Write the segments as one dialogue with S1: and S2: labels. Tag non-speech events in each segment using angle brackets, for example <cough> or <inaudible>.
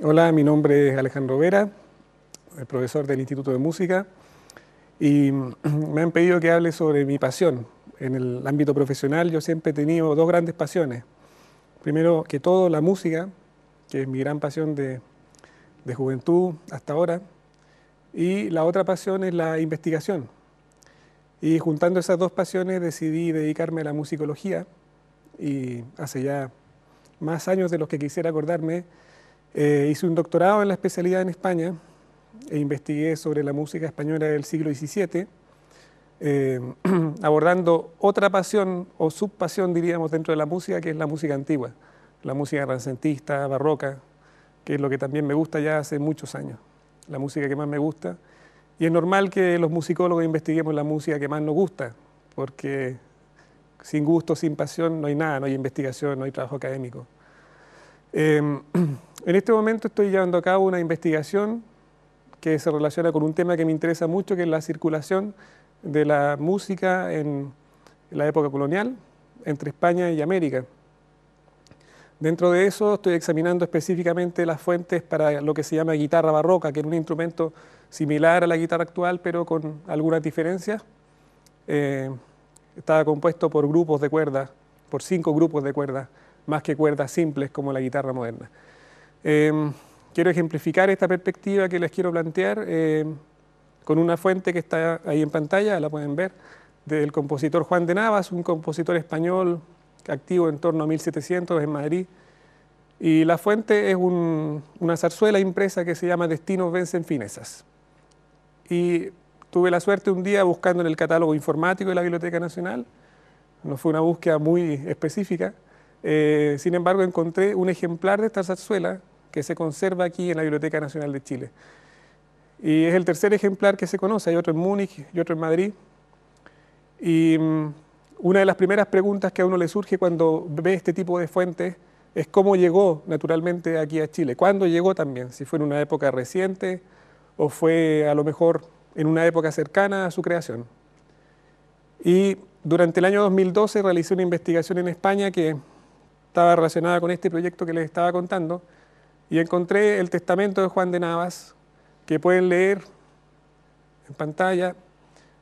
S1: Hola, mi nombre es Alejandro Vera, el profesor del Instituto de Música, y <clears throat> me han pedido que hable sobre mi pasión. En el ámbito profesional yo siempre he tenido dos grandes pasiones. Primero que todo, la música, que es mi gran pasión de, de juventud hasta ahora, y la otra pasión es la investigación. Y juntando esas dos pasiones decidí dedicarme a la musicología y hace ya más años de los que quisiera acordarme, eh, hice un doctorado en la especialidad en España e investigué sobre la música española del siglo XVII, eh, <clears throat> abordando otra pasión o subpasión, diríamos, dentro de la música, que es la música antigua, la música rancentista, barroca, que es lo que también me gusta ya hace muchos años, la música que más me gusta. Y es normal que los musicólogos investiguemos la música que más nos gusta, porque sin gusto, sin pasión, no hay nada, no hay investigación, no hay trabajo académico. Eh, <clears throat> En este momento estoy llevando a cabo una investigación que se relaciona con un tema que me interesa mucho, que es la circulación de la música en la época colonial entre España y América. Dentro de eso estoy examinando específicamente las fuentes para lo que se llama guitarra barroca, que es un instrumento similar a la guitarra actual, pero con algunas diferencias. Eh, estaba compuesto por grupos de cuerdas, por cinco grupos de cuerdas, más que cuerdas simples como la guitarra moderna. Em, quiero ejemplificar esta perspectiva que les quiero plantear em, con una fuente que está ahí en pantalla, la pueden ver, del compositor Juan de Navas, un compositor español activo en torno a 1700 en Madrid. Y la fuente es una zarzuela impresa que se llama Destinos vencen finezas. Y tuve la suerte un día buscando en el catálogo informático de la Biblioteca Nacional, no fue una búsqueda muy específica, eh, sin embargo, encontré un ejemplar de esta zarzuela que se conserva aquí en la Biblioteca Nacional de Chile. Y es el tercer ejemplar que se conoce, hay otro en Múnich y otro en Madrid. Y mm, una de las primeras preguntas que a uno le surge cuando ve este tipo de fuentes es cómo llegó naturalmente aquí a Chile, cuándo llegó también, si fue en una época reciente o fue a lo mejor en una época cercana a su creación. Y durante el año 2012 realicé una investigación en España que estaba relacionada con este proyecto que les estaba contando, y encontré el testamento de Juan de Navas, que pueden leer en pantalla,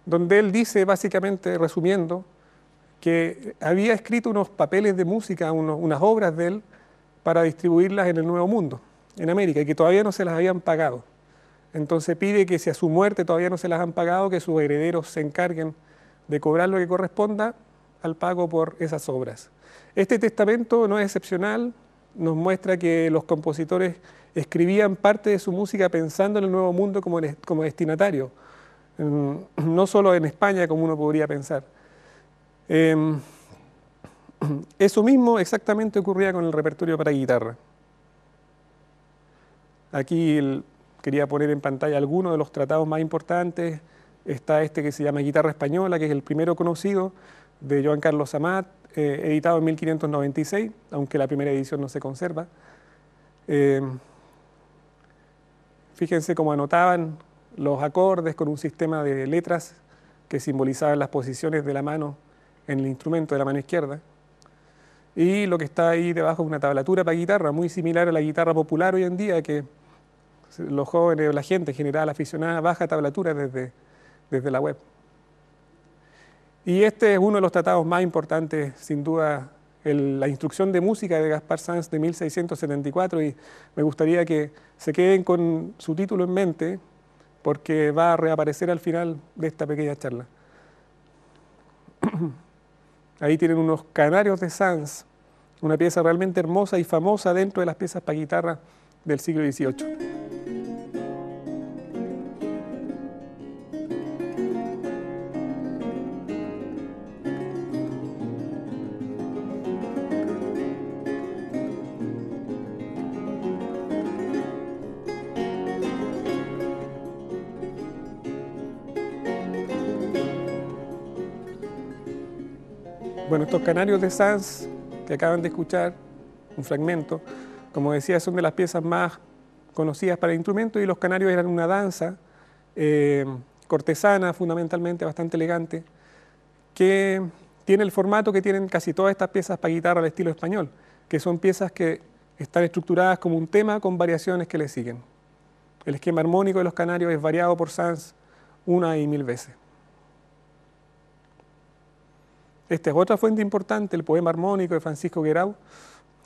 S1: donde él dice básicamente, resumiendo, que había escrito unos papeles de música, unas obras de él, para distribuirlas en el Nuevo Mundo, en América, y que todavía no se las habían pagado. Entonces pide que si a su muerte todavía no se las han pagado, que sus herederos se encarguen de cobrar lo que corresponda al pago por esas obras. Este testamento no es excepcional, nos muestra que los compositores escribían parte de su música pensando en el nuevo mundo como, destinatario, mm, no solo en España como uno podría pensar. Em, eso mismo exactamente ocurría con el repertorio para guitarra. Aquí quería poner en pantalla algunos de los tratados más importantes. Está este que se llama Guitarra Española, que es el primero conocido, de Joan Carlos Amat, eh, editado en 1596, aunque la primera edición no se conserva. Eh, fíjense cómo anotaban los acordes con un sistema de letras que simbolizaban las posiciones de la mano en el instrumento de la mano izquierda. Y lo que está ahí debajo es una tablatura para guitarra, muy similar a la guitarra popular hoy en día, que los jóvenes, la gente general aficionada, baja tablatura desde, desde la web. Y este es uno de los tratados más importantes, sin duda, el, la instrucción de música de Gaspar Sanz de 1674 y me gustaría que se queden con su título en mente porque va a reaparecer al final de esta pequeña charla. <clears throat> Ahí tienen unos canarios de Sanz, una pieza realmente hermosa y famosa dentro de las piezas para guitarra del siglo XVIII. Bueno, estos canarios de Sanz que acaban de escuchar, un fragmento, como decía, son de las piezas más conocidas para el instrumento y los canarios eran una danza eh, cortesana fundamentalmente, bastante elegante, que tiene el formato que tienen casi todas estas piezas para guitarra al estilo español, que son piezas que están estructuradas como un tema con variaciones que le siguen. El esquema armónico de los canarios es variado por Sanz una y mil veces. Esta es otra fuente importante, el poema armónico de Francisco Guerau,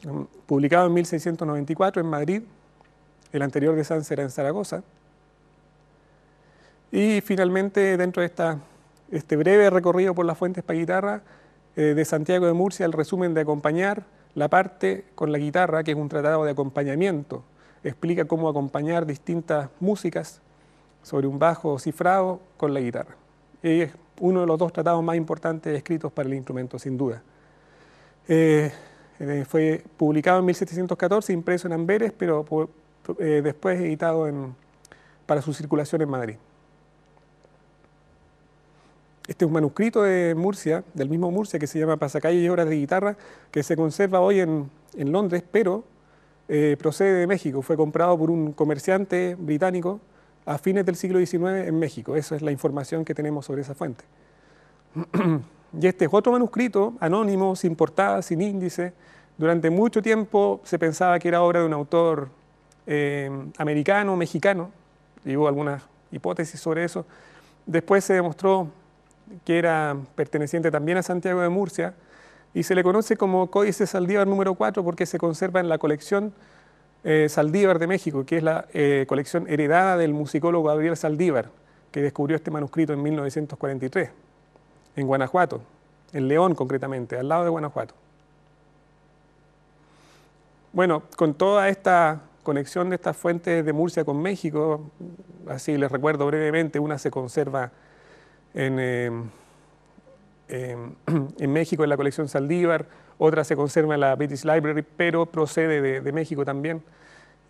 S1: em, publicado en 1694 en Madrid, el anterior de Sanz era en Zaragoza. Y finalmente, dentro de este breve recorrido por las fuentes para guitarra, eh, de Santiago de Murcia, el resumen de acompañar la parte con la guitarra, que es un tratado de acompañamiento. Explica cómo acompañar distintas músicas sobre un bajo cifrado con la guitarra. Y uno de los dos tratados más importantes escritos para el instrumento, sin duda. Eh, eh, fue publicado en 1714, impreso en Amberes, pero eh, después editado para su circulación en Madrid. Este es un manuscrito de Murcia, del mismo Murcia, que se llama Pasacalle y Obras de Guitarra, que se conserva hoy en, Londres, pero procede de México. Fue comprado por un comerciante británico a fines del siglo XIX en México. Esa es la información que tenemos sobre esa fuente. <clears throat> y este es otro manuscrito, anónimo, sin portada, sin índice. Durante mucho tiempo se pensaba que era obra de un autor eh, americano, mexicano, y hubo algunas hipótesis sobre eso. Después se demostró que era perteneciente también a Santiago de Murcia, y se le conoce como Códice Saldívar número 4 porque se conserva en la colección eh, Saldívar de México, que es la eh, colección heredada del musicólogo Gabriel Saldívar, que descubrió este manuscrito en 1943, en Guanajuato, en León concretamente, al lado de Guanajuato. Bueno, con toda esta conexión de estas fuentes de Murcia con México, así les recuerdo brevemente, una se conserva en, eh, <clears throat> en México en la colección Saldívar, otra se conserva en la British Library, pero procede de, México también.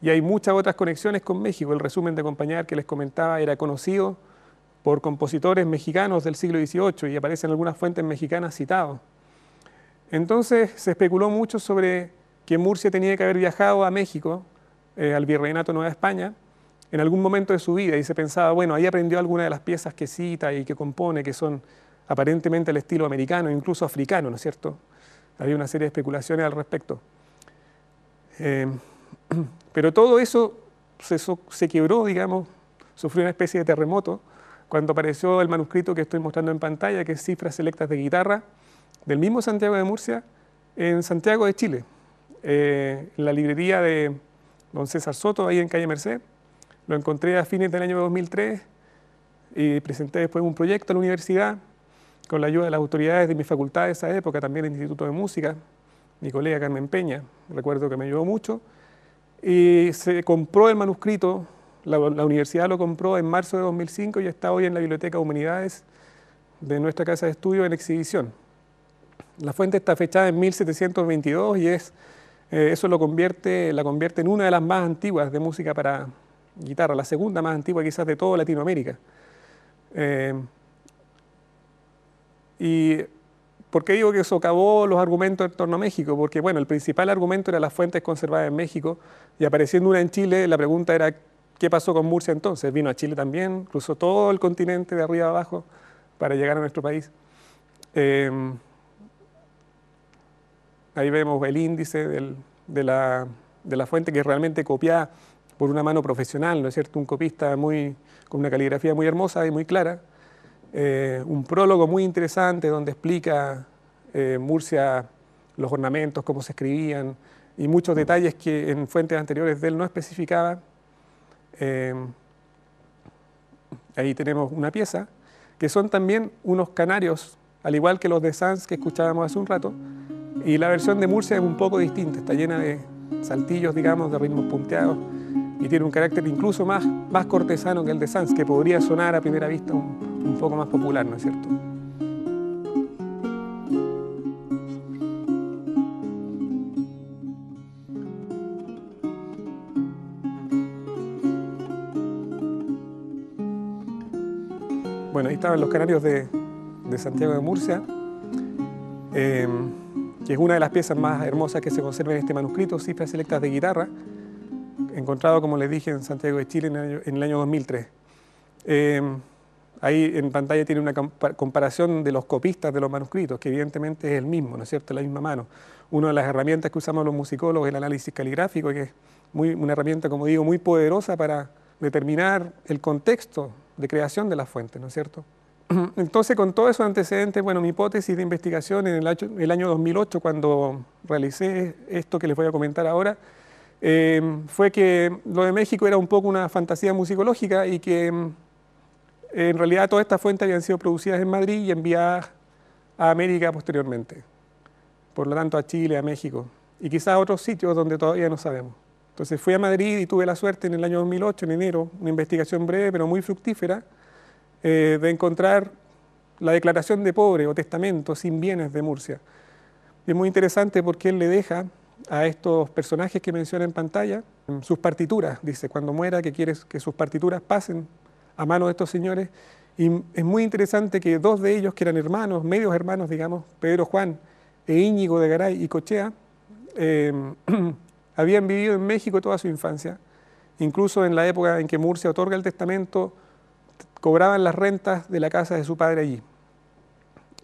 S1: Y hay muchas otras conexiones con México. El resumen de Acompañar que les comentaba era conocido por compositores mexicanos del siglo XVIII y aparecen algunas fuentes mexicanas citadas. Entonces se especuló mucho sobre que Murcia tenía que haber viajado a México, eh, al Virreinato Nueva España, en algún momento de su vida y se pensaba, bueno, ahí aprendió alguna de las piezas que cita y que compone, que son aparentemente el estilo americano, incluso africano, ¿no es cierto? Había una serie de especulaciones al respecto. Eh, <clears throat> pero todo eso se, quebró, digamos, sufrió una especie de terremoto cuando apareció el manuscrito que estoy mostrando en pantalla, que es Cifras Selectas de Guitarra, del mismo Santiago de Murcia, en Santiago de Chile, eh, en la librería de don César Soto, ahí en calle Merced. Lo encontré a fines del año 2003 y presenté después un proyecto en la universidad con la ayuda de las autoridades de mi facultad de esa época, también el Instituto de Música, mi colega Carmen Peña, recuerdo que me ayudó mucho, y se compró el manuscrito, la, universidad lo compró en marzo de 2005 y está hoy en la Biblioteca de Humanidades de nuestra casa de estudio en exhibición. La fuente está fechada en 1722 y eh, eso lo convierte, la convierte en una de las más antiguas de música para guitarra, la segunda más antigua quizás de toda Latinoamérica. Eh, y ¿Por qué digo que socavó los argumentos en torno a México? Porque, bueno, el principal argumento era las fuentes conservadas en México y apareciendo una en Chile, la pregunta era, ¿qué pasó con Murcia entonces? Vino a Chile también, cruzó todo el continente de arriba abajo para llegar a nuestro país. Em, ahí vemos el índice de, la, fuente que realmente copiada por una mano profesional, ¿no es cierto? Un copista muy, con una caligrafía muy hermosa y muy clara. Eh, un prólogo muy interesante donde explica eh, Murcia los ornamentos, cómo se escribían y muchos detalles que en fuentes anteriores de él no especificaba. Eh, ahí tenemos una pieza, que son también unos canarios, al igual que los de Sanz que escuchábamos hace un rato, y la versión de Murcia es un poco distinta, está llena de saltillos, digamos, de ritmos punteados, y tiene un carácter incluso más, más cortesano que el de Sanz, que podría sonar a primera vista un poco más popular, ¿no es cierto? Bueno, ahí estaban los canarios de, Santiago de Murcia, em, que es una de las piezas más hermosas que se conserva en este manuscrito, Cifras Selectas de Guitarra, encontrado, como les dije, en Santiago de Chile en el año, 2003. Ahí en pantalla tiene una comparación de los copistas de los manuscritos, que evidentemente es el mismo, ¿no es cierto?, la misma mano. Una de las herramientas que usamos los musicólogos es el análisis caligráfico, que es muy, una herramienta, como digo, muy poderosa para determinar el contexto de creación de la fuente, ¿no es cierto? <clears throat> Entonces, con todos esos antecedentes, bueno, mi hipótesis de investigación en el año, 2008, cuando realicé esto que les voy a comentar ahora, eh, fue que lo de México era un poco una fantasía musicológica y que mm, en realidad todas estas fuentes habían sido producidas en Madrid y enviadas a América posteriormente, por lo tanto a Chile, a México y quizás a otros sitios donde todavía no sabemos. Entonces fui a Madrid y tuve la suerte en el año 2008, en enero, una investigación breve pero muy fructífera, eh, de encontrar la declaración de pobre o testamento sin bienes de Murcia. es muy interesante porque él le deja a estos personajes que menciona en pantalla mm, sus partituras. Dice, cuando muera, que quiere que sus partituras pasen a manos de estos señores. Y es muy interesante que dos de ellos, que eran hermanos, medios hermanos, digamos, Pedro Juan e Íñigo de Garay y Cochea, em, <clears throat> habían vivido en México toda su infancia. Incluso en la época en que Murcia otorga el testamento, cobraban las rentas de la casa de su padre allí.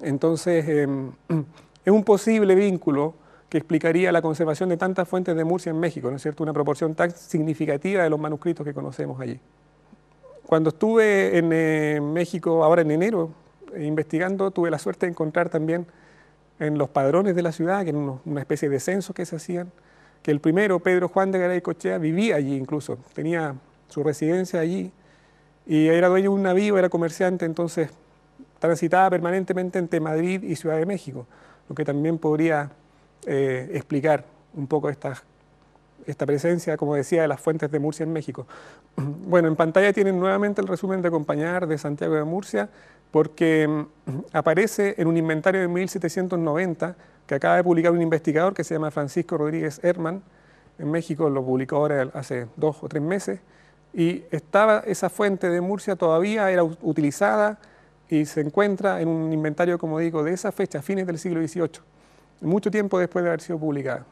S1: Entonces, em, <clears throat> es un posible vínculo que explicaría la conservación de tantas fuentes de Murcia en México, ¿no es cierto? Una proporción tan significativa de los manuscritos que conocemos allí. Cuando estuve en eh, México, ahora en enero, eh, investigando, tuve la suerte de encontrar también en los padrones de la ciudad, que era una especie de censo que se hacían, que el primero, Pedro Juan de Garay Cochea, vivía allí incluso, tenía su residencia allí, y era dueño de un navío, era comerciante, entonces transitaba permanentemente entre Madrid y Ciudad de México, lo que también podría eh, explicar un poco estas esta presencia, como decía, de las fuentes de Murcia en México. <clears throat> Bueno, en pantalla tienen nuevamente el resumen de acompañar de Santiago de Murcia, porque mm, aparece en un inventario de 1790 que acaba de publicar un investigador que se llama Francisco Rodríguez Herman, en México, lo publicó ahora hace dos o tres meses, y estaba esa fuente de Murcia todavía era utilizada y se encuentra en un inventario, como digo, de esa fecha, fines del siglo XVIII, mucho tiempo después de haber sido publicada.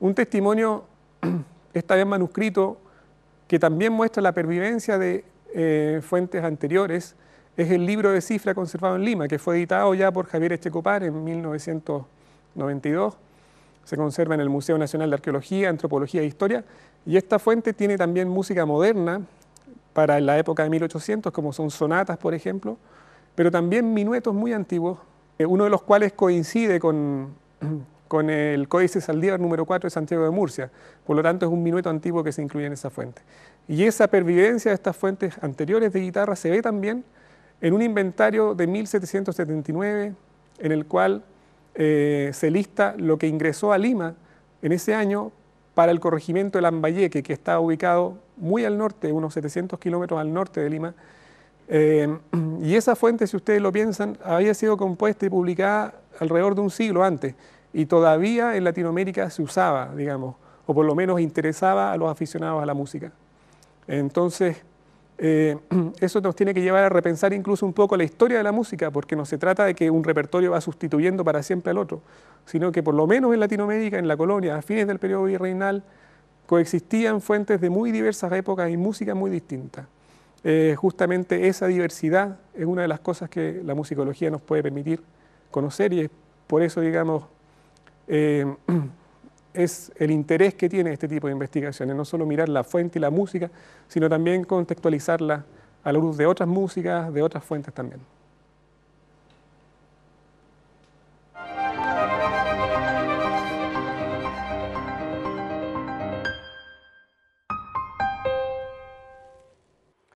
S1: Un testimonio, <clears throat> esta vez manuscrito, que también muestra la pervivencia de eh, fuentes anteriores, es el libro de cifra conservado en Lima, que fue editado ya por Javier Echecopar en 1992. Se conserva en el Museo Nacional de Arqueología, Antropología e Historia. Y esta fuente tiene también música moderna para la época de 1800, como son sonatas, por ejemplo, pero también minuetos muy antiguos, eh, uno de los cuales coincide con, <clears throat> con el Códice Saldívar número 4 de Santiago de Murcia. Por lo tanto, es un minueto antiguo que se incluye en esa fuente. Y esa pervivencia de estas fuentes anteriores de guitarra se ve también en un inventario de 1779, en el cual eh, se lista lo que ingresó a Lima en ese año para el corregimiento de Lambayeque, que está ubicado muy al norte, unos 700 kilómetros al norte de Lima. Eh, <clears throat> y esa fuente, si ustedes lo piensan, había sido compuesta y publicada alrededor de un siglo antes, y todavía en Latinoamérica se usaba, digamos, o por lo menos interesaba a los aficionados a la música. Entonces, eh, <clears throat> eso nos tiene que llevar a repensar incluso un poco la historia de la música, porque no se trata de que un repertorio va sustituyendo para siempre al otro, sino que por lo menos en Latinoamérica, en la colonia, a fines del periodo virreinal, coexistían fuentes de muy diversas épocas y música muy distinta. Eh, justamente esa diversidad es una de las cosas que la musicología nos puede permitir conocer y es por eso, digamos, eh, <clears throat> es el interés que tiene este tipo de investigaciones, no solo mirar la fuente y la música, sino también contextualizarla a la luz de otras músicas, de otras fuentes también.